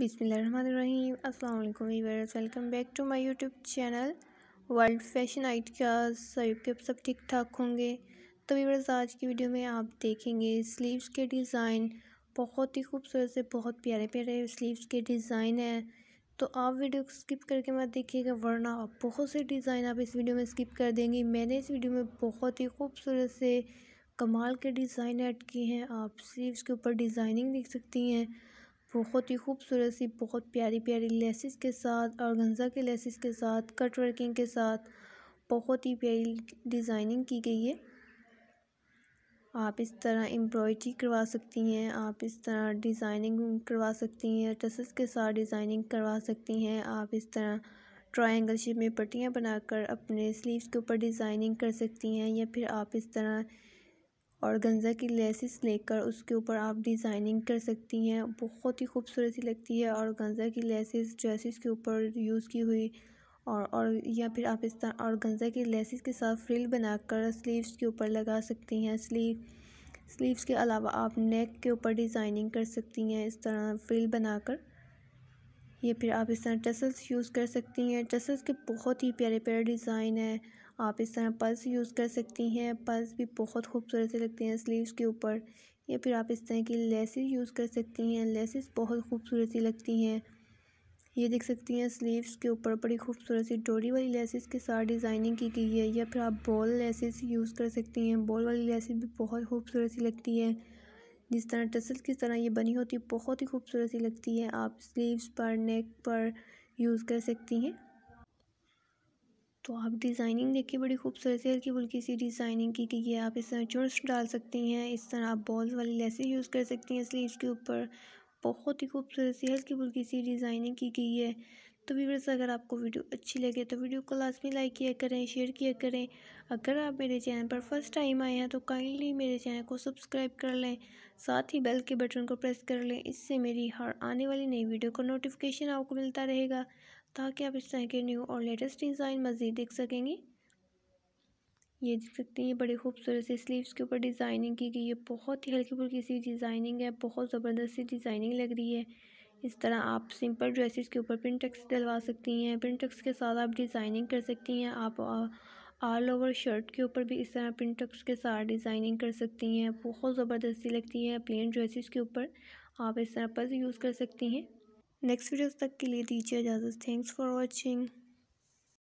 बिसमीम अल्लाम welcome back to my YouTube channel world fashion आइट का सब के सब ठीक ठाक होंगे तो वीवर्स आज की वीडियो में आप देखेंगे स्लीव्स के डिज़ाइन बहुत ही खूबसूरत से बहुत प्यारे प्यारे स्लीव्स के डिज़ाइन हैं तो आप वीडियो को स्किप करके मत देखिएगा वरना आप बहुत से डिज़ाइन आप इस वीडियो में स्किप कर देंगे मैंने इस वीडियो में बहुत ही खूबसूरत से कमाल के डिज़ाइन ऐड किए हैं आप स्लीव्स के ऊपर डिज़ाइनिंग देख सकती हैं बहुत ही खूबसूरत सी बहुत प्यारी प्यारी लेसिस के साथ और गंजा के लेसिस के साथ कट वर्किंग के साथ बहुत ही प्यारी डिज़ाइनिंग की गई है आप इस तरह एम्ब्रॉयडरी करवा सकती हैं आप इस तरह डिज़ाइनिंग करवा सकती हैं टसेस के साथ डिज़ाइनिंग करवा सकती हैं आप इस तरह ट्रायंगल शेप में पट्टियाँ बनाकर अपने स्लीव्स के ऊपर डिज़ाइनिंग कर सकती हैं या फिर आप इस तरह और गंजा की लेसिस लेकर उसके ऊपर आप डिज़ाइनिंग कर सकती हैं बहुत ही खूबसूरत सी लगती है और गंजा की लेसिस ड्रेसिस के ऊपर यूज़ की हुई और और या फिर आप इस तरह और गंजा की लेसिस के साथ फ्रिल बनाकर स्लीव्स के ऊपर लगा सकती हैं स्लीव स्लीव्स के अलावा आप नेक के ऊपर डिज़ाइनिंग कर सकती हैं इस तरह फ्रिल बनाकर ये फिर आप इस तरह टसल्स यूज़ कर सकती हैं टसल्स के बहुत ही प्यारे प्यारे डिज़ाइन हैं आप इस तरह पल्स यूज़ कर सकती हैं पल्स भी बहुत खूबसूरत से लगते हैं स्लीव्स के ऊपर या फिर आप इस तरह की लेसिस यूज़ कर सकती हैं लेसिस बहुत खूबसूरत सी लगती हैं ये देख सकती हैं स्लीव्स के ऊपर बड़ी खूबसूरत सी डोरी वाली लेसिस के साथ डिज़ाइनिंग की गई है या फिर आप बॉल लेसिस यूज़ कर सकती हैं बॉल वाली लेसिस भी बहुत खूबसूरत सी लगती है जिस तरह टसल की तरह ये बनी होती है बहुत ही खूबसूरत सी लगती है आप स्लीव्स पर नेक पर यूज़ कर सकती हैं तो आप डिज़ाइनिंग देखिए बड़ी खूबसूरत है हल्की बुल्की सी डिज़ाइनिंग की गई आप इस तरह चुर्स डाल सकती हैं इस तरह आप बॉल्स वाली लेसें यूज़ कर सकती हैं स्लीव्स के ऊपर बहुत ही खूबसूरत सी हल्की फुल्की सी डिज़ाइनिंग की गई है तो वीवर्स अगर आपको वीडियो अच्छी लगे तो वीडियो को लास्ट में लाइक किया करें शेयर किया करें अगर आप मेरे चैनल पर फर्स्ट टाइम आए हैं तो काइंडली मेरे चैनल को सब्सक्राइब कर लें साथ ही बेल के बटन को प्रेस कर लें इससे मेरी हर आने वाली नई वीडियो का नोटिफिकेशन आपको मिलता रहेगा ताकि आप इस तरह के न्यू और लेटेस्ट डिज़ाइन मज़ीद देख सकेंगे ये देख सकते हैं ये बड़े खूबसूरत से स्लीव्स के ऊपर डिज़ाइनिंग की गई है बहुत ही हल्की फुल्की सी डिज़ाइनिंग है बहुत ज़बरदस्त सी डिज़ाइनिंग लग रही है इस तरह आप सिंपल ड्रेसेस के ऊपर प्रिंटक्स डलवा सकती हैं प्रिंटक्स के साथ आप डिज़ाइनिंग कर सकती हैं आप ऑल ओवर शर्ट के ऊपर भी इस तरह प्रिंटक्स के साथ डिज़ाइनिंग कर सकती हैं बहुत ज़बरदस्ती लगती है प्लेन ड्रेसेस के ऊपर आप इस तरह पर यूज़ कर सकती हैं नेक्स्ट वीडियो तक के लिए दीजिए इजाज़त थैंक्स फॉर वॉचिंग